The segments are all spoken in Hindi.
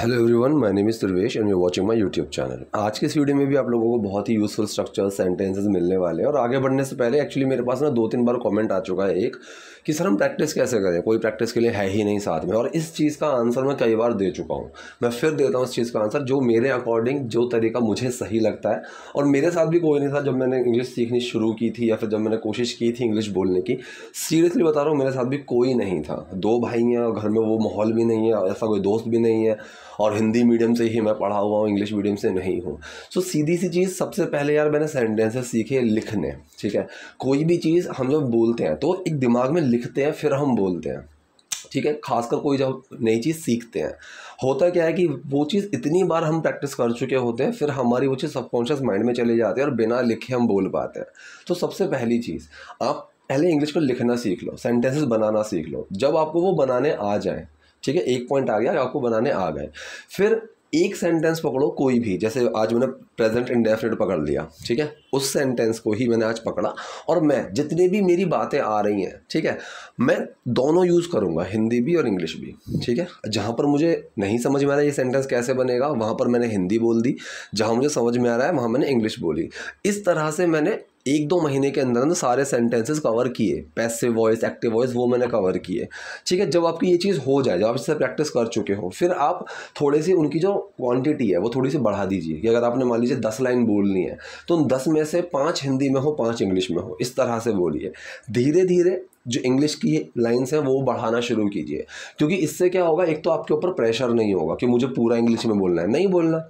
hello everyone my name is Sarvesh and you watching my YouTube channel आज के इस वीडियो में भी आप लोगों को बहुत ही यूज़फुल स्ट्रक्चर सेंटेंसेस मिलने वाले हैं और आगे बढ़ने से पहले एक्चुअली मेरे पास ना दो तीन बार कमेंट आ चुका है एक कि सर हम प्रैक्टिस कैसे करें कोई प्रैक्टिस के लिए है ही नहीं साथ में और इस चीज़ का आंसर मैं कई बार दे चुका हूँ मैं फिर देता हूँ इस चीज़ का आंसर जो मेरे अकॉर्डिंग जो तरीका मुझे सही लगता है और मेरे साथ भी कोई नहीं था जब मैंने इंग्लिश सीखनी शुरू की थी या फिर जब मैंने कोशिश की थी इंग्लिश बोलने की सीरियसली बता रहा हूँ मेरे साथ भी कोई नहीं था दो भाई हैं घर में वो माहौल भी नहीं है ऐसा कोई दोस्त भी नहीं है और हिंदी मीडियम से ही मैं पढ़ा हुआ हूँ इंग्लिश मीडियम से नहीं हूँ सो so, सीधी सी चीज़ सबसे पहले यार मैंने सेंटेंसेस सीखे लिखने ठीक है कोई भी चीज़ हम जब बोलते हैं तो एक दिमाग में लिखते हैं फिर हम बोलते हैं ठीक है खासकर कोई जब नई चीज़ सीखते हैं होता क्या है कि वो चीज़ इतनी बार हम प्रैक्टिस कर चुके होते हैं फिर हमारी वो चीज़ सबकॉन्शियस माइंड में चले जाती है और बिना लिखे हम बोल पाते हैं तो सबसे पहली चीज़ आप पहले इंग्लिश को लिखना सीख लो सेंटेंसेस बनाना सीख लो जब आपको वो बनाने आ जाएँ ठीक है एक पॉइंट आ गया आपको बनाने आ गए फिर एक सेंटेंस पकड़ो कोई भी जैसे आज मैंने प्रेजेंट इंडेफिनेट पकड़ लिया ठीक है उस सेंटेंस को ही मैंने आज पकड़ा और मैं जितने भी मेरी बातें आ रही हैं ठीक है मैं दोनों यूज़ करूँगा हिंदी भी और इंग्लिश भी ठीक है जहाँ पर मुझे नहीं समझ में आ रहा ये सेंटेंस कैसे बनेगा वहाँ पर मैंने हिंदी बोल दी जहाँ मुझे समझ में आ रहा है वहाँ मैंने इंग्लिश बोली इस तरह से मैंने एक दो महीने के अंदर अंदर सारे सेंटेंसेस कवर किए पैसिव वॉइस एक्टिव वॉइस वो मैंने कवर किए ठीक है जब आपकी ये चीज़ हो जाए जब आप इससे प्रैक्टिस कर चुके हो फिर आप थोड़े से उनकी जो क्वांटिटी है वो थोड़ी सी बढ़ा दीजिए कि अगर आपने मान लीजिए दस लाइन बोलनी है तो उन दस में से पाँच हिंदी में हो पाँच इंग्लिश में हो इस तरह से बोलिए धीरे धीरे जो इंग्लिश की लाइन्स हैं वो बढ़ाना शुरू कीजिए क्योंकि इससे क्या होगा एक तो आपके ऊपर प्रेशर नहीं होगा कि मुझे पूरा इंग्लिश में बोलना है नहीं बोलना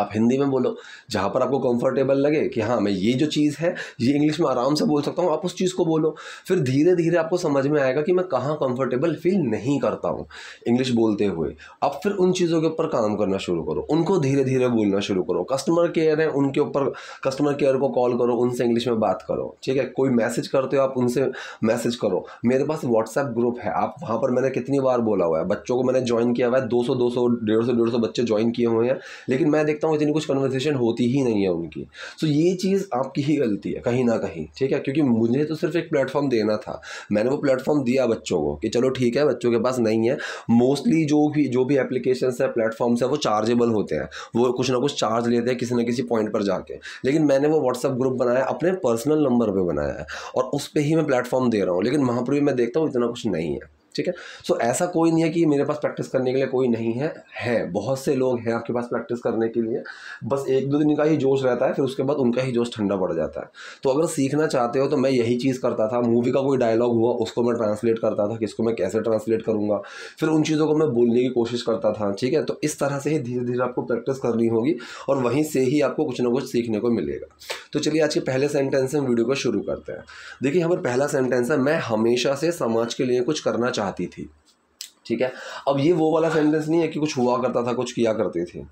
आप हिंदी में बोलो जहाँ पर आपको कंफर्टेबल लगे कि हाँ मैं ये जो चीज़ है ये इंग्लिश में आराम से बोल सकता हूँ आप उस चीज़ को बोलो फिर धीरे धीरे आपको समझ में आएगा कि मैं कहाँ कंफर्टेबल फील नहीं करता हूँ इंग्लिश बोलते हुए अब फिर उन चीज़ों के ऊपर काम करना शुरू करो उनको धीरे धीरे बोलना शुरू करो कस्टमर केयर है उनके ऊपर कस्टमर केयर को कॉल करो उनसे इंग्लिश में बात करो ठीक है कोई मैसेज करते हो आप उनसे मैसेज करो मेरे पास व्हाट्सएप ग्रुप है आप वहाँ पर मैंने कितनी बार बोला हुआ है बच्चों को मैंने ज्वाइन किया हुआ है दो सौ दो सौ डेढ़ सौ डेढ़ सौ बच्चे ज्वाइन किए हुए हैं लेकिन मैं देखता हूँ हूँ इतनी कुछ कन्वर्सेशन होती ही नहीं है उनकी सो so, ये चीज़ आपकी ही गलती है कहीं ना कहीं ठीक है क्योंकि मुझे तो सिर्फ एक प्लेटफॉर्म देना था मैंने वो प्लेटफॉर्म दिया बच्चों को कि चलो ठीक है बच्चों के पास नहीं है मोस्टली जो भी जो भी एप्लीकेशन है प्लेटफॉर्म्स हैं वो चार्जेबल होते हैं वो कुछ ना कुछ चार्ज लेते हैं किसी ना किसी पॉइंट पर जाके लेकिन मैंने वो व्हाट्सअप ग्रुप बनाया अपने पर्सनल नंबर पर बनाया है और उस पर ही मैं प्लेटफॉर्म दे रहा हूँ लेकिन वहाँ पर भी मैं देखता हूँ इतना कुछ नहीं है ठीक है सो ऐसा कोई नहीं है कि मेरे पास प्रैक्टिस करने के लिए कोई नहीं है है बहुत से लोग हैं आपके पास प्रैक्टिस करने के लिए बस एक दो दिन का ही जोश रहता है फिर उसके बाद उनका ही जोश ठंडा पड़ जाता है तो अगर सीखना चाहते हो तो मैं यही चीज़ करता था मूवी का कोई डायलॉग हुआ उसको मैं ट्रांसलेट करता था कि इसको मैं कैसे ट्रांसलेट करूँगा फिर उन चीज़ों को मैं बोलने की कोशिश करता था ठीक है तो इस तरह से ही धीरे धीरे आपको प्रैक्टिस करनी होगी और वहीं से ही आपको कुछ ना कुछ सीखने को मिलेगा तो चलिए आज के पहले सेंटेंस से हम वीडियो को शुरू करते हैं देखिए हमारे पहला सेंटेंस है मैं हमेशा से समाज के लिए कुछ करना चाहती थी ठीक है अब ये वो वाला सेंटेंस नहीं है कि कुछ हुआ करता था कुछ किया करती थी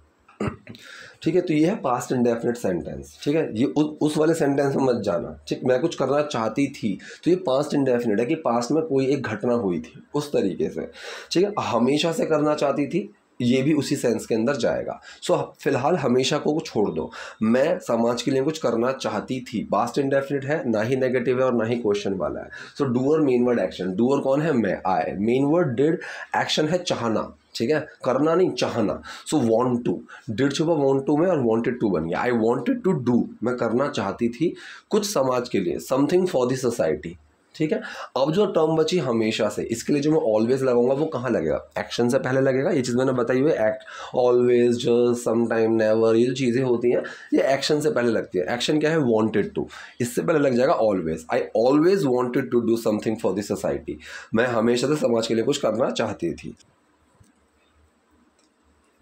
ठीक है तो ये है पास्ट इंडेफिनेट सेंटेंस ठीक है ये उ, उस वाले सेंटेंस में मत जाना ठीक मैं कुछ करना चाहती थी तो ये पास्ट इंडेफिनेट है कि पास्ट में कोई एक घटना हुई थी उस तरीके से ठीक है हमेशा से करना चाहती थी ये भी उसी सेंस के अंदर जाएगा सो so, फिलहाल हमेशा को छोड़ दो मैं समाज के लिए कुछ करना चाहती थी पास्ट इंडेफिनिट है ना ही नेगेटिव है और ना ही क्वेश्चन वाला है so doer main word action doer कौन है मैं आए मेन वर्ड डिड एक्शन है चाहना ठीक है करना नहीं चाहना सो वॉन्ट टू डिड छुपा वॉन्ट टू में और वॉन्टेड टू बन गया आई वॉन्टेड टू डू मैं करना चाहती थी कुछ समाज के लिए समथिंग फॉर दी सोसाइटी ठीक है अब जो टर्म बची हमेशा से इसके लिए जो मैं ऑलवेज लगाऊंगा वो कहाँ लगेगा एक्शन से पहले लगेगा ये चीज़ मैंने बताई हुई एक्ट ऑलवेज समटाइम नेवर ये जो चीज़ें होती हैं ये एक्शन से पहले लगती है एक्शन क्या है वॉन्टेड टू इससे पहले लग जाएगा always I always wanted to do something for this society मैं हमेशा से समाज के लिए कुछ करना चाहती थी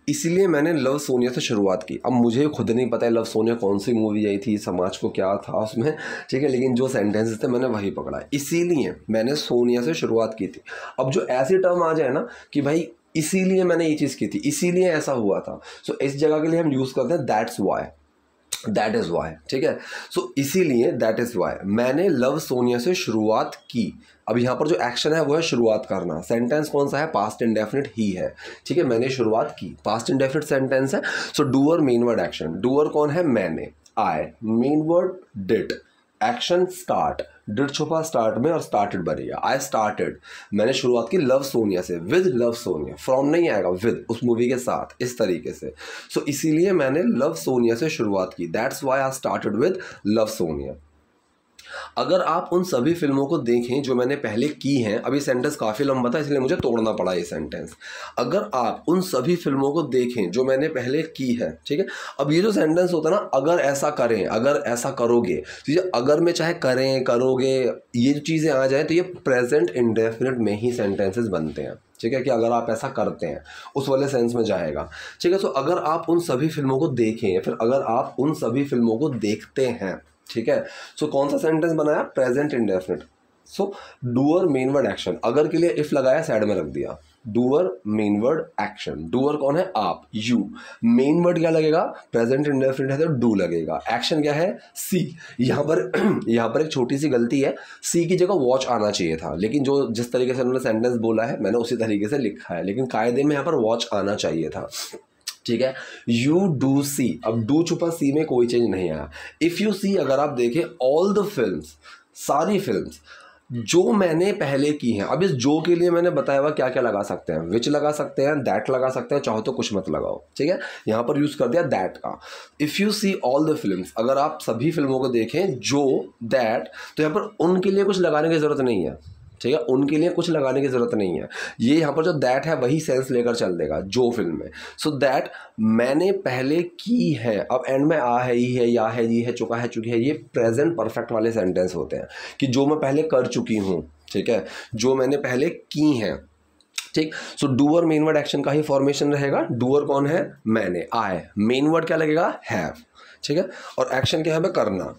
इसीलिए मैंने लव सोनिया से शुरुआत की अब मुझे खुद नहीं पता है लव सोनिया कौन सी मूवी आई थी समाज को क्या था उसमें ठीक है लेकिन जो सेंटेंस थे मैंने वही पकड़ा इसीलिए मैंने सोनिया से शुरुआत की थी अब जो ऐसी टर्म आ जाए ना कि भाई इसीलिए मैंने ये चीज़ की थी इसीलिए ऐसा हुआ था सो so, इस जगह के लिए हम यूज़ करते हैं that's why that is why ठीक है सो so, इसीलिए दैट इज़ वाई मैंने लव सोनिया से शुरुआत की अब यहाँ पर जो एक्शन है वो है शुरुआत करना सेंटेंस कौन सा है पास्ट इंडेफिनिट ही है ठीक है मैंने शुरुआत की पास्ट इंडेफिनिट सेंटेंस है so doer main word action doer कौन है मैंने I main word did action start did छुपा स्टार्ट में और स्टार्टेड बनेगा आई स्टार्टेड मैंने शुरुआत की लव सोनिया से विद लव सोनिया फ्रॉम नहीं आएगा विद उस मूवी के साथ इस तरीके से सो so, इसीलिए मैंने लव सोनिया से शुरुआत की that's why I started with love Sonia अगर आप उन सभी फिल्मों को देखें जो मैंने पहले की हैं अब ये सेंटेंस काफ़ी लंबा था इसलिए मुझे तोड़ना पड़ा ये सेंटेंस अगर आप उन सभी फिल्मों को देखें जो मैंने पहले की है ठीक है अब ये जो सेंटेंस होता है ना अगर ऐसा करें अगर ऐसा करोगे तो ये अगर में चाहे करें करोगे ये चीज़ें आ जाएँ तो ये प्रेजेंट इंडेफिनेट में ही सेंटेंसेस बनते हैं ठीक है कि अगर आप ऐसा करते हैं उस वाले सेंस में जाएगा ठीक है तो अगर आप उन सभी फिल्मों को देखें फिर अगर आप उन सभी फिल्मों को देखते हैं ठीक है सो so, कौन सा सेंटेंस बनाया present indefinite so doer main word action अगर के लिए इफ लगाया साइड में रख दिया doer main word action doer कौन है आप यू मेन वर्ड क्या लगेगा प्रेजेंट इंडेफिनिट है तो डू लगेगा एक्शन क्या है सी यहाँ पर यहाँ पर एक छोटी सी गलती है सी की जगह वॉच आना चाहिए था लेकिन जो जिस तरीके से उन्होंने सेंटेंस बोला है मैंने उसी तरीके से लिखा है लेकिन कायदे में यहाँ पर वॉच आना चाहिए था ठीक है यू डू सी अब डू छुपा सी में कोई चेंज नहीं आया इफ़ यू सी अगर आप देखें ऑल द फिल्म सारी फिल्म जो मैंने पहले की हैं अब इस जो के लिए मैंने बताया हुआ क्या क्या लगा सकते हैं विच लगा सकते हैं दैट लगा सकते हैं चाहो तो कुछ मत लगाओ ठीक है यहाँ पर यूज़ कर दिया दैट का if you see all the film अगर आप सभी फिल्मों को देखें जो दैट तो यहाँ पर उनके लिए कुछ लगाने की ज़रूरत नहीं है ठीक है उनके लिए कुछ लगाने की ज़रूरत नहीं है ये यहाँ पर जो दैट है वही सेंस लेकर चल देगा जो फिल्म में सो so दैट मैंने पहले की है अब एंड में आ है ही है या है ये है चुका है चुकी है ये प्रेजेंट परफेक्ट वाले सेंटेंस होते हैं कि जो मैं पहले कर चुकी हूँ ठीक है जो मैंने पहले की हैं ठीक so doer main word action का ही फॉर्मेशन रहेगा डूअर कौन है मैंने आए मेन वर्ड क्या लगेगा हैव ठीक है और एक्शन क्या है करना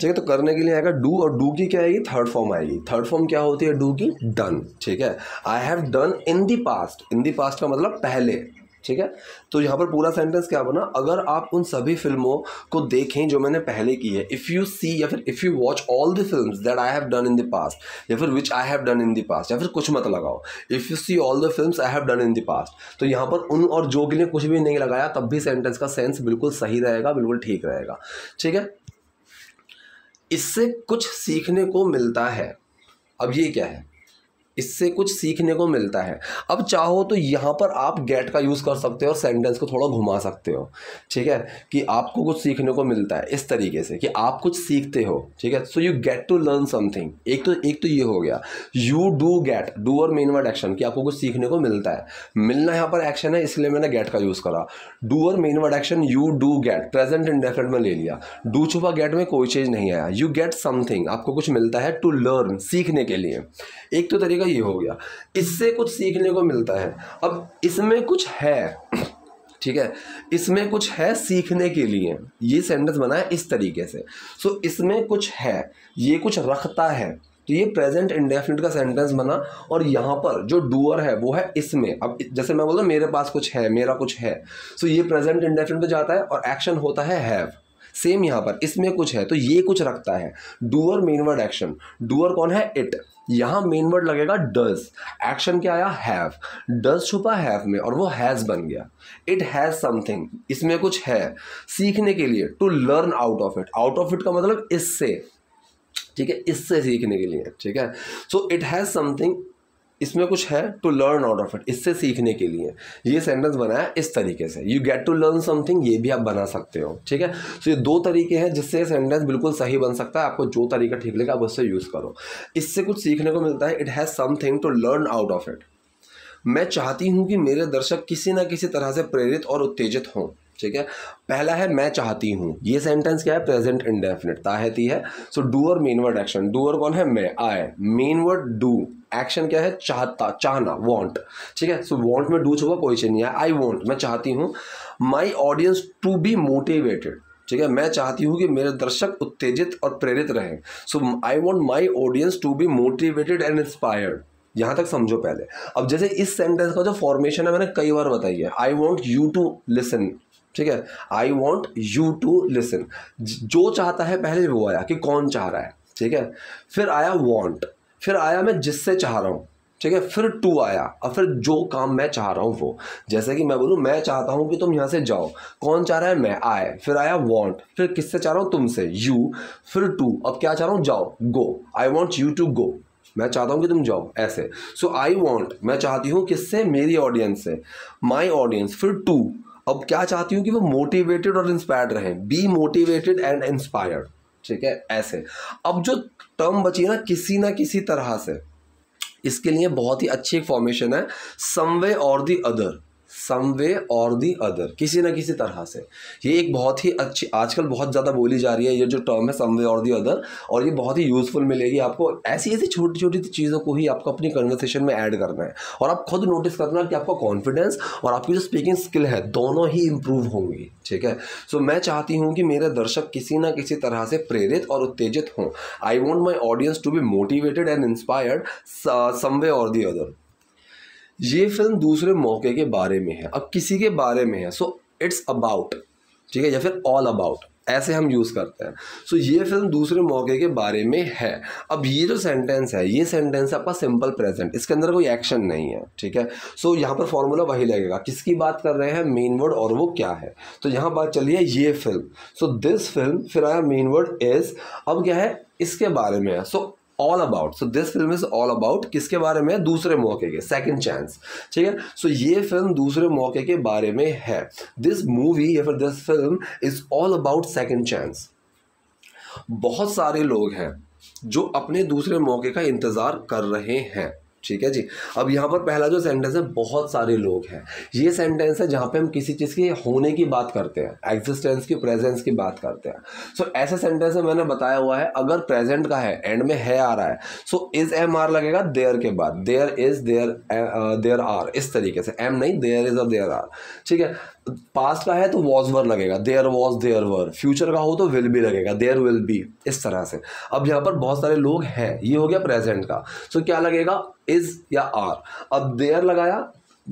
ठीक है तो करने के लिए आएगा डू और डू की क्या आएगी थर्ड फॉर्म आएगी थर्ड फॉर्म क्या होती है डू की डन ठीक है I have done in the past in the past का मतलब पहले ठीक है तो यहाँ पर पूरा सेंटेंस क्या बना अगर आप उन सभी फिल्मों को देखें जो मैंने पहले की है इफ़ यू सी या फिर if you watch all the film that I have done in the past या फिर which I have done in the past या फिर कुछ मत लगाओ if you see all the film I have done in the past तो यहाँ पर उन और जो के लिए कुछ भी नहीं लगाया तब भी सेंटेंस का सेंस बिल्कुल सही रहेगा बिल्कुल ठीक रहेगा ठीक है इससे कुछ सीखने को मिलता है अब ये क्या है इससे कुछ सीखने को मिलता है अब चाहो तो यहाँ पर आप गेट का यूज़ कर सकते हो और सेंटेंस को थोड़ा घुमा सकते हो ठीक है कि आपको कुछ सीखने को मिलता है इस तरीके से कि आप कुछ सीखते हो ठीक है so you get to learn something एक तो एक तो ये हो गया यू डू गेट डू और मेन वर्ड एक्शन कि आपको कुछ सीखने को मिलता है मिलना यहाँ पर एक्शन है इसलिए मैंने गेट का यूज़ करा डू और main word action you do get present indefinite में ले लिया डू छुपा गेट में कोई चीज़ नहीं आया यू गेट समथिंग आपको कुछ मिलता है टू लर्न सीखने के लिए एक तो तरीका का ये हो गया इससे कुछ सीखने को मिलता है अब इसमें कुछ है ठीक है इसमें कुछ है सीखने के लिए ये सेंटेंस बना है इस तरीके से सो so, इसमें कुछ है ये कुछ रखता है तो ये प्रेजेंट इंडेफिनिट का सेंटेंस बना और यहाँ पर जो डूअर है वो है इसमें अब जैसे मैं बोलता हूँ मेरे पास कुछ है मेरा कुछ है सो so, ये प्रेजेंट इंडेफिनिट पे जाता है और एक्शन होता है हैव सेम यहाँ पर इसमें कुछ है तो ये कुछ रखता है डूअर मेनवर्ड एक्शन डूअर कौन है इट यहाँ मेन वर्ड लगेगा डज एक्शन क्या आया हैव डज छुपा हैव में और वो हैज़ बन गया इट हैज़ समथिंग इसमें कुछ है सीखने के लिए to learn out of it out of it का मतलब इससे ठीक है इससे सीखने के लिए ठीक है सो इट हैज़ समथिंग इसमें कुछ है to learn out of it इससे सीखने के लिए ये सेंटेंस बनाया इस तरीके से you get to learn something ये भी आप बना सकते हो ठीक है सो तो ये दो तरीके हैं जिससे सेंटेंस बिल्कुल सही बन सकता है आपको जो तरीका ठीक लगे आप उससे यूज़ करो इससे कुछ सीखने को मिलता है it has something to learn out of it मैं चाहती हूं कि मेरे दर्शक किसी ना किसी तरह से प्रेरित और उत्तेजित हों ठीक है पहला है मैं चाहती हूं ये सेंटेंस क्या है प्रेजेंट इंडेफिनिट ताहती है सो डू और मेन वर्ड एक्शन डू और कौन है मैं आए मेन वर्ड डू एक्शन क्या है चाहता चाहना वांट ठीक है सो so, वांट में डू छुपा कोई चीज़ नहीं है आई वांट मैं चाहती हूँ my audience to be motivated ठीक है मैं चाहती हूँ कि मेरे दर्शक उत्तेजित और प्रेरित रहें so I want my audience to be motivated and inspired यहाँ तक समझो पहले अब जैसे इस सेंटेंस का जो फॉर्मेशन है मैंने कई बार बताई है I want you to listen ठीक है I want you to listen जो चाहता है पहले वो आया कि कौन चाह रहा है ठीक है फिर आया वॉन्ट फिर आया मैं जिससे चाह रहा हूँ ठीक है फिर टू आया और फिर जो काम मैं चाह रहा हूँ वो जैसे कि मैं बोलूँ मैं चाहता हूँ कि तुम यहाँ से जाओ कौन चाह रहा है मैं आए फिर आया वॉन्ट फिर किससे चाह रहा हूँ तुमसे यू फिर टू अब क्या चाह रहा हूँ जाओ go I want you to go मैं चाहता हूँ कि तुम जाओ ऐसे सो आई वॉन्ट मैं चाहती हूँ किससे मेरी ऑडियंस से माई ऑडियंस फिर टू अब क्या चाहती हूँ कि वो मोटिवेटेड और इंस्पायर्ड रहें बी मोटिवेटेड एंड इंस्पायर्ड ठीक है ऐसे अब जो टर्म बची है ना किसी ना किसी तरह से इसके लिए बहुत ही अच्छी एक फॉर्मेशन है समवे और दी अदर सम वे और दी अदर किसी ना किसी तरह से ये एक बहुत ही अच्छी आजकल बहुत ज़्यादा बोली जा रही है ये जो टर्म है सम वे और दी अदर और ये बहुत ही यूज़फुल मिलेगी आपको ऐसी ऐसी छोटी छोटी चीज़ों को ही आपको अपनी कन्वर्सेशन में ऐड करना है और आप खुद नोटिस करना कि आपका कॉन्फिडेंस और आपकी जो स्पीकिंग स्किल है दोनों ही इम्प्रूव होंगी ठीक है सो so, मैं चाहती हूँ कि मेरे दर्शक किसी ना किसी तरह से प्रेरित और उत्तेजित हों I want my audience to be motivated and inspired some way और दी अदर ये फिल्म दूसरे मौके के बारे में है अब किसी के बारे में है सो इट्स अबाउट ठीक है या फिर ऑल अबाउट ऐसे हम यूज़ करते हैं सो so, ये फिल्म दूसरे मौके के बारे में है अब ये जो सेंटेंस है ये सेंटेंस है आपका सिंपल प्रेजेंट इसके अंदर कोई एक्शन नहीं है ठीक है सो so, यहाँ पर फॉर्मूला वही लगेगा किसकी बात कर रहे हैं मेन वर्ड और वो क्या है तो यहाँ बात चली है ये फिल्म सो दिस फिल्म फिर आया मेन वर्ड इज़ अब क्या है इसके बारे में है so so, all about so this film is all about किसके बारे में है दूसरे मौके के सेकेंड चांस ठीक है सो ये फिल्म दूसरे मौके के बारे में है दिस मूवी या फिर this film is all about second chance बहुत सारे लोग हैं जो अपने दूसरे मौके का इंतज़ार कर रहे हैं ठीक है जी अब यहाँ पर पहला जो सेंटेंस है बहुत सारे लोग हैं ये सेंटेंस है जहाँ पे हम किसी चीज़ के होने की बात करते हैं एग्जिस्टेंस की प्रेजेंस की बात करते हैं सो so, ऐसे सेंटेंस में मैंने बताया हुआ है अगर प्रेजेंट का है एंड में है आ रहा है सो इज एम आर लगेगा देयर के बाद there is there there are इस तरीके से एम नहीं देयर इज और देयर आर ठीक है पास्ट का है तो वॉज वर लगेगा there was there were future का हो तो विल भी लगेगा देयर विल बी इस तरह से अब यहाँ पर बहुत सारे लोग हैं ये हो गया प्रेजेंट का सो so, क्या लगेगा इज या आर अब देयर लगाया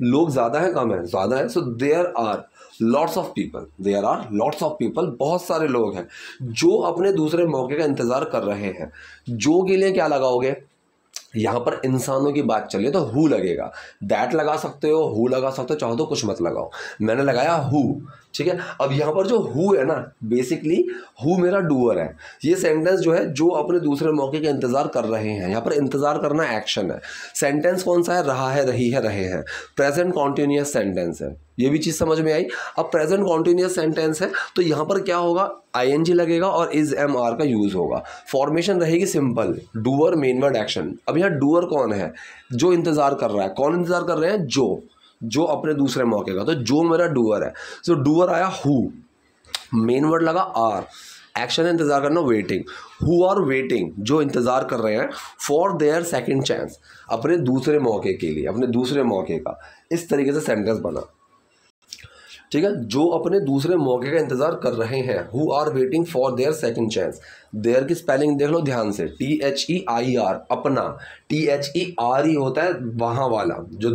लोग ज़्यादा है कम है ज़्यादा है so there are lots of people there are lots of people बहुत सारे लोग हैं जो अपने दूसरे मौके का इंतज़ार कर रहे हैं जो के लिए क्या लगाओगे यहाँ पर इंसानों की बात चलिए तो हु लगेगा दैट लगा सकते हो हु लगा सकते हो चाहो तो कुछ मत लगाओ मैंने लगाया हु ठीक है अब यहाँ पर जो हु है ना बेसिकली हु मेरा डूअर है ये सेंटेंस जो है जो अपने दूसरे मौके का इंतजार कर रहे हैं यहाँ पर इंतजार करना एक्शन है सेंटेंस कौन सा है रहा है रही है रहे हैं प्रेजेंट कॉन्टिन्यूस सेंटेंस है ये भी चीज़ समझ में आई अब प्रेजेंट कॉन्टिन्यूस सेंटेंस है तो यहाँ पर क्या होगा आई लगेगा और इज एम आर का यूज़ होगा फॉर्मेशन रहेगी सिंपल डूअर मेनवर्ड एक्शन अब यहाँ डूअर कौन है जो इंतज़ार कर रहा है कौन इंतज़ार कर रहे हैं जो जो अपने दूसरे मौके का तो जो मेरा डूअर है सो so, डूअर आया हु मेन वर्ड लगा आर एक्शन इंतजार करना वेटिंग हु आर वेटिंग जो इंतजार कर रहे हैं फॉर देयर सेकेंड चांस अपने दूसरे मौके के लिए अपने दूसरे मौके का इस तरीके से सेंटेंस बना ठीक है जो अपने दूसरे मौके का इंतजार कर रहे हैं who are waiting for their second chance their की स्पेलिंग देख लो ध्यान से T H E I R अपना T H E R E होता है वहाँ वाला जो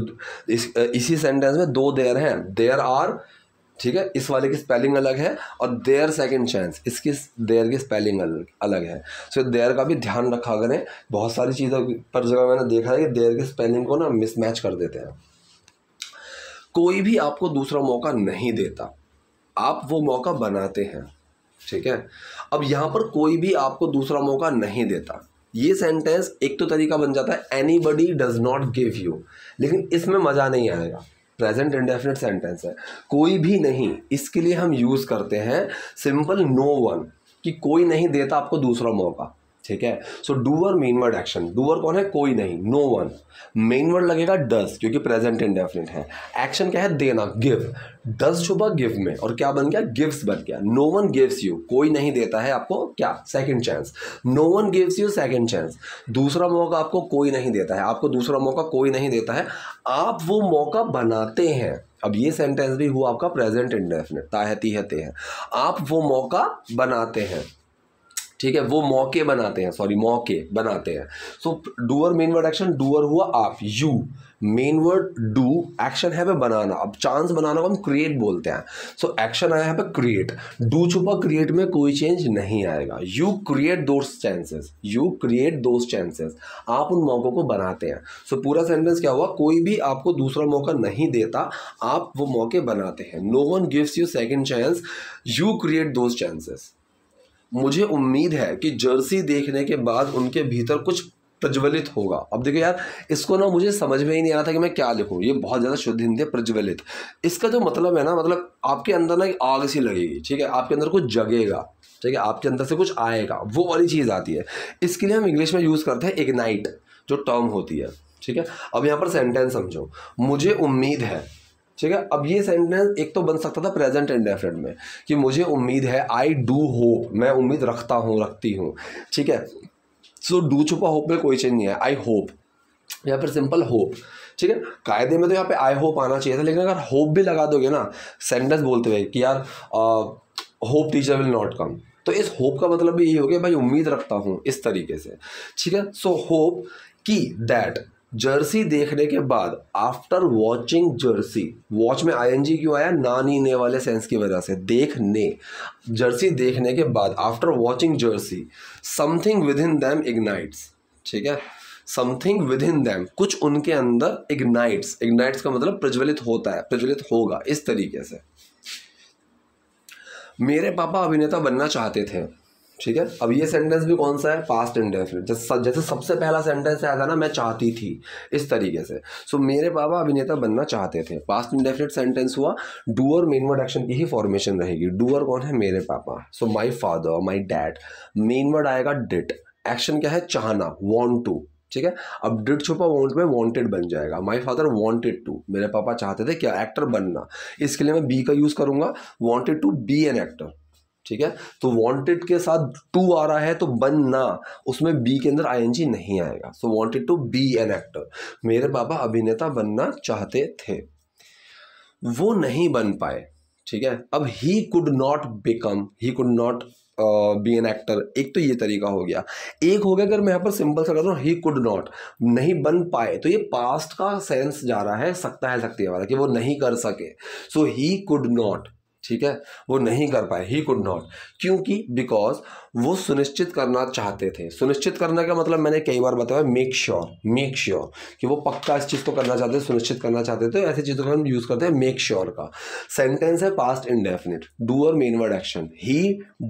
इस, इसी सेंटेंस में दो देयर हैं देयर आर ठीक है इस वाले की स्पेलिंग अलग है और देयर सेकंड चांस इसकी देयर की स्पेलिंग अलग अलग है सो so, देयर का भी ध्यान रखा करें बहुत सारी चीज़ों पर जगह मैंने देखा है कि देयर की स्पेलिंग को ना मिसमैच कर देते हैं कोई भी आपको दूसरा मौका नहीं देता आप वो मौका बनाते हैं ठीक है अब यहाँ पर कोई भी आपको दूसरा मौका नहीं देता ये सेंटेंस एक तो तरीका बन जाता है anybody does not give you लेकिन इसमें मज़ा नहीं आएगा प्रेजेंट इंडेफिनेट सेंटेंस है कोई भी नहीं इसके लिए हम यूज़ करते हैं सिंपल नो वन कि कोई नहीं देता आपको दूसरा मौका ठीक है so doer main word action doer कौन है कोई नहीं नो वन मेन वर्ड लगेगा डज क्योंकि प्रेजेंट इंडेफिनेट है एक्शन क्या है देना गिव डज छुपा गिव में और क्या बन गया गिव्स बन गया नो वन गिव्स यू कोई नहीं देता है आपको क्या second chance no one gives you second chance दूसरा मौका आपको कोई नहीं देता है आपको दूसरा मौका कोई नहीं देता है आप वो मौका बनाते हैं अब ये सेंटेंस भी हुआ आपका प्रेजेंट इंडेफिनेट ताहती है ते है आप वो मौका बनाते हैं ठीक है वो मौके बनाते हैं सॉरी मौके बनाते हैं so doer main word action doer हुआ आप you main word do action है पे बनाना अब चांस बनाना को हम क्रिएट बोलते हैं सो एक्शन आया है पे क्रिएट डू छुपा क्रिएट में कोई चेंज नहीं आएगा यू क्रिएट दो चांसेस यू क्रिएट दो चांसेस आप उन मौक़ों को बनाते हैं सो so, पूरा सेंटेंस क्या हुआ कोई भी आपको दूसरा मौका नहीं देता आप वो मौके बनाते हैं no one gives you second chance you create दो चांसेस मुझे उम्मीद है कि जर्सी देखने के बाद उनके भीतर कुछ प्रज्वलित होगा अब देखो यार इसको ना मुझे समझ में ही नहीं आ रहा था कि मैं क्या लिखूँ ये बहुत ज़्यादा शुद्ध हिंदी है प्रज्वलित इसका जो मतलब है ना मतलब आपके अंदर ना एक आग सी लगेगी ठीक है आपके अंदर कुछ जगेगा ठीक है आपके अंदर से कुछ आएगा वो वाली चीज़ आती है इसके लिए हम इंग्लिश में यूज़ करते हैं इग्नाइट जो टर्म होती है ठीक है अब यहाँ पर सेंटेंस समझो मुझे उम्मीद है ठीक है अब ये सेंटेंस एक तो बन सकता था प्रेजेंट इंडेफिनेट में कि मुझे उम्मीद है आई डू होप मैं उम्मीद रखता हूँ रखती हूँ ठीक है सो डू छुपा होप में कोई चेंज नहीं है आई होप या फिर सिंपल होप ठीक है कायदे में तो यहाँ पे आई होप आना चाहिए था लेकिन अगर होप भी लगा दोगे ना सेंटेंस बोलते हुए कि यार hope teacher will not come तो इस होप का मतलब भी यही हो गया भाई उम्मीद रखता हूँ इस तरीके से ठीक है सो होप की दैट जर्सी देखने के बाद आफ्टर वॉचिंग जर्सी वॉच में आईएनजी क्यों आया ना नीने वाले सेंस की वजह से देखने जर्सी देखने के बाद after watching Jersey something within them ignites ठीक है समथिंग विद इन दैम कुछ उनके अंदर इग्नाइट्स इग्नाइट्स का मतलब प्रज्वलित होता है प्रज्वलित होगा इस तरीके से मेरे पापा अभिनेता बनना चाहते थे ठीक है अब ये सेंटेंस भी कौन सा है पास्ट इंडेफिनिट जैसे जैसे सबसे पहला सेंटेंस आया था ना मैं चाहती थी इस तरीके से सो so, मेरे पापा अभिनेता बनना चाहते थे पास्ट इंडेफिनिट सेंटेंस हुआ डूअर मेनवर्ड एक्शन की ही फॉर्मेशन रहेगी डूअर कौन है मेरे पापा सो माई फादर माई डैड मेनवर्ड आएगा डिट एक्शन क्या है चाहना वॉन्ट टू ठीक है अब डिट छुपा वॉन्ट में वॉन्टेड बन जाएगा माई फादर वॉन्टेड टू मेरे पापा चाहते थे क्या एक्टर बनना इसके लिए मैं बी का यूज़ करूंगा wanted to be an actor ठीक है तो वॉन्टेड के साथ टू आ रहा है तो बन ना उसमें बी के अंदर आई नहीं आएगा so wanted to be an actor मेरे बाबा अभिनेता बनना चाहते थे वो नहीं बन पाए ठीक है अब he could not become he could not be an actor एक तो ये तरीका हो गया एक हो गया अगर मैं यहाँ पर सिंपल सा करता हूँ ही कुड नॉट नहीं बन पाए तो ये पास्ट का सेंस जा रहा है सकता है सकती है वाला कि वो नहीं कर सके सो ही कुड नॉट ठीक है वो नहीं कर पाए ही कुड नॉट क्योंकि बिकॉज वो सुनिश्चित करना चाहते थे सुनिश्चित करने का मतलब मैंने कई बार बताया मेक श्योर मेक श्योर कि वो पक्का इस चीज़ को करना चाहते थे सुनिश्चित करना चाहते थे तो ऐसी चीज़ों का हम यूज़ करते हैं मेक श्योर का सेंटेंस है पास्ट इनडेफिनिट डू और main word action he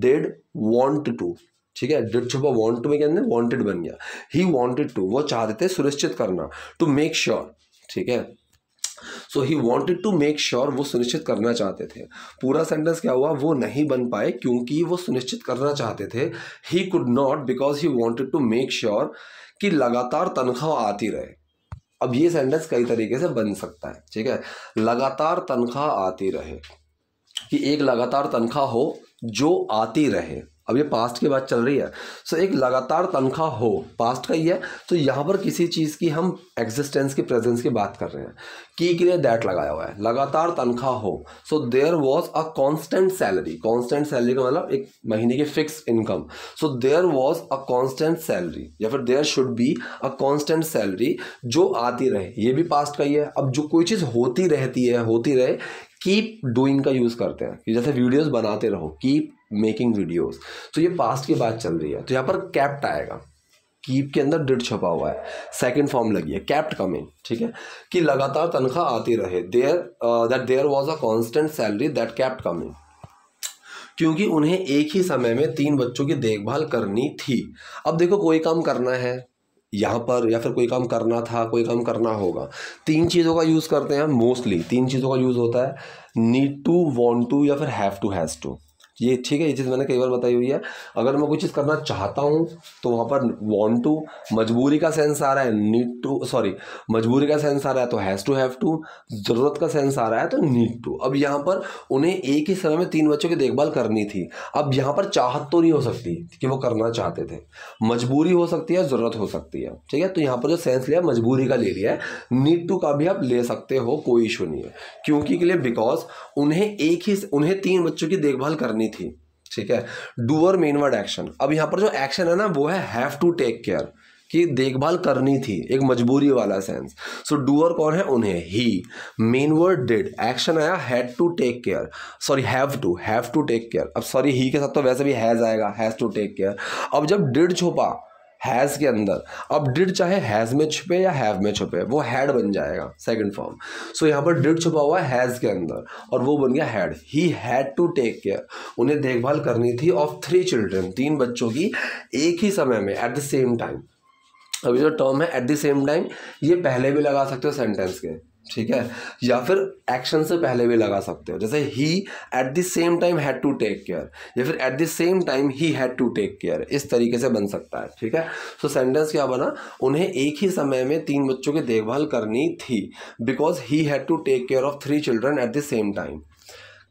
did want to ठीक है डिड छुपा वॉन्ट टू में क्या वॉन्टेड बन गया ही वॉन्टेड टू वो चाहते थे सुनिश्चित करना टू मेक श्योर ठीक है so he wanted to make sure वो सुनिश्चित करना चाहते थे पूरा सेंटेंस क्या हुआ वो नहीं बन पाए क्योंकि वो सुनिश्चित करना चाहते थे he could not because he wanted to make sure कि लगातार तनख्वाह आती रहे अब ये सेंटेंस कई तरीके से बन सकता है ठीक है लगातार तनख्वाह आती रहे कि एक लगातार तनख्वाह हो जो आती रहे अब ये पास्ट की बात चल रही है सो एक लगातार तनख्वाह हो पास्ट का ही है तो यहाँ पर किसी चीज़ की हम एग्जिस्टेंस की प्रेजेंस की बात कर रहे हैं की के लिए दैट लगाया हुआ है लगातार तनख्वाह हो so there was a constant salary constant salary का मतलब एक महीने की fix income so there was a constant salary या फिर there should be a constant salary जो आती रहे ये भी पास्ट का ही है अब जो कोई चीज़ होती रहती है होती रहे कीप डूइंग का यूज़ करते हैं कि जैसे वीडियोस बनाते रहो कीप मेकिंग वीडियोस तो ये पास्ट की बात चल रही है तो यहाँ पर कैप्ट आएगा कीप के अंदर डिड छपा हुआ है सेकंड फॉर्म लगी है कैप्ट कमिंग ठीक है कि लगातार तनख्वाह आती रहे there that there was a constant salary that kept coming क्योंकि उन्हें एक ही समय में तीन बच्चों की देखभाल करनी थी अब देखो कोई काम करना है यहाँ पर या फिर कोई काम करना था कोई काम करना होगा तीन चीज़ों का यूज़ करते हैं मोस्टली तीन चीज़ों का यूज़ होता है नीड टू वॉन्ट टू या फिर हैव टू हैज़ टू ये ठीक है ये चीज़ मैंने कई बार बताई हुई है अगर मैं कोई चीज़ करना चाहता हूँ तो वहाँ पर वॉन्ट टू मजबूरी का सेंस आ रहा है नीड टू सॉरी मजबूरी का सेंस आ रहा है तो हैज़ टू हैव टू ज़रूरत का सेंस आ रहा है तो नीड टू अब यहाँ पर उन्हें एक ही समय में तीन बच्चों की देखभाल करनी थी अब यहाँ पर चाहत तो नहीं हो सकती कि वो करना चाहते थे मजबूरी हो सकती है ज़रूरत हो सकती है ठीक है तो यहाँ पर जो सेंस लिया मजबूरी का ले लिया है नीड टू का भी आप ले सकते हो कोई इशू नहीं है क्योंकि के लिए बिकॉज उन्हें एक ही उन्हें तीन बच्चों की देखभाल करनी करनी थी ठीक है डूअर मेनवर्ड एक्शन अब यहाँ पर जो एक्शन है ना वो है हैव टू टेक केयर कि देखभाल करनी थी एक मजबूरी वाला सेंस सो so, डूअर कौन है उन्हें he main word did action आया had to take care sorry have to have to take care अब सॉरी ही के साथ तो वैसे भी हैज़ आएगा हैज़ टू टेक केयर अब जब डिड छुपा हैज़ के अंदर अब डिड चाहे हैज़ में छुपे या हैव में छुपे वो हैड बन जाएगा सेकंड फॉर्म सो यहाँ पर डिड छुपा हुआ है हैज़ के अंदर और वो बन गया had he had to take care उन्हें देखभाल करनी थी ऑफ थ्री चिल्ड्रन तीन बच्चों की एक ही समय में एट द सेम टाइम अभी जो टर्म है एट द सेम टाइम ये पहले भी लगा सकते हो सेंटेंस के ठीक है या फिर एक्शन से पहले भी लगा सकते हो जैसे ही at the same time had to take care या फिर at the same time he had to take care इस तरीके से बन सकता है ठीक है सो so, सेंटेंस क्या बना उन्हें एक ही समय में तीन बच्चों की देखभाल करनी थी because he had to take care of three children at the same time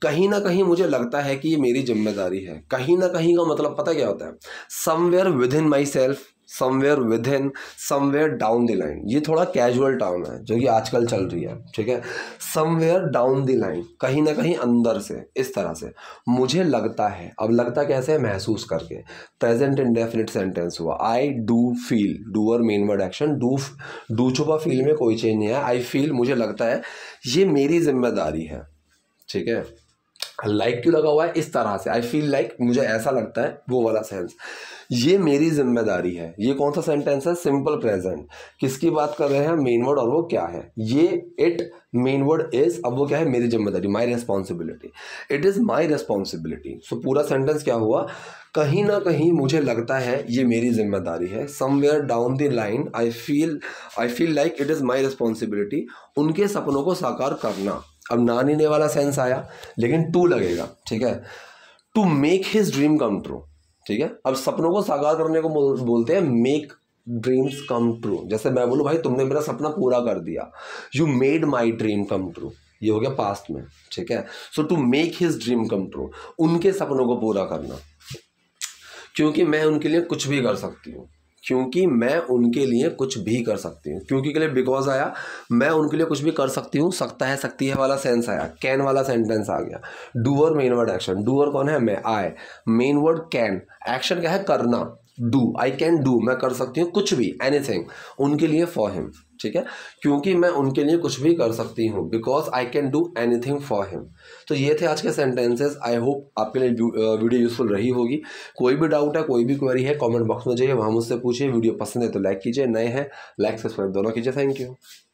कहीं ना कहीं मुझे लगता है कि ये मेरी जिम्मेदारी है कहीं ना कहीं का मतलब पता क्या होता है somewhere within myself somewhere within somewhere down the line ये थोड़ा कैजुअल टर्म है जो कि आजकल चल रही है ठीक है समवेयर डाउन द लाइन कहीं ना कहीं अंदर से इस तरह से मुझे लगता है अब लगता कैसे है महसूस करके प्रेजेंट इंडेफिनिट सेंटेंस हुआ I do feel doer main word action do do छुपा फील में कोई चेंज नहीं है आई फील मुझे लगता है ये मेरी जिम्मेदारी है ठीक है लाइक क्यों लगा हुआ है इस तरह से आई फील लाइक मुझे ऐसा लगता है वो वाला सेंस ये मेरी जिम्मेदारी है ये कौन सा सेंटेंस है सिंपल प्रेजेंट किसकी बात कर रहे हैं मेन वर्ड और वो क्या है ये इट मेन वर्ड इज अब वो क्या है मेरी जिम्मेदारी my responsibility it is my responsibility so पूरा सेंटेंस क्या हुआ कहीं ना कहीं मुझे लगता है ये मेरी जिम्मेदारी है somewhere down the line I feel I feel like it is my responsibility उनके सपनों को साकार करना अब ना नीने वाला सेंस आया लेकिन टू लगेगा ठीक है to make his dream come true ठीक है अब सपनों को साकार करने को बोलते हैं मेक ड्रीम्स कम ट्रू जैसे मैं बोलूँ भाई तुमने मेरा सपना पूरा कर दिया you made my dream come true ये हो गया पास्ट में ठीक है so to make his dream come true उनके सपनों को पूरा करना क्योंकि मैं उनके लिए कुछ भी कर सकती हूँ क्योंकि मैं उनके लिए कुछ भी कर सकती हूँ क्योंकि के लिए बिकॉज आया मैं उनके लिए कुछ भी कर सकती हूँ सकता है सकती है वाला सेंस आया कैन वाला सेंटेंस आ गया doer main word action doer कौन है मैं आए मेन वर्ड कैन एक्शन क्या है करना डू आई कैन डू मैं कर सकती हूँ कुछ भी एनीथिंग उनके लिए फॉर हिम ठीक है क्योंकि मैं उनके लिए कुछ भी कर सकती हूँ because I can do anything for him तो ये थे आज के सेंटेंसेज आई होप आपके लिए वीडियो यूजफुल रही होगी कोई भी डाउट है कोई भी क्वेरी है कॉमेंट बॉक्स में जाइए वहाँ मुझसे पूछिए वीडियो पसंद है तो लाइक कीजिए नए हैं लाइक सब्सक्राइब दोनों कीजिए थैंक यू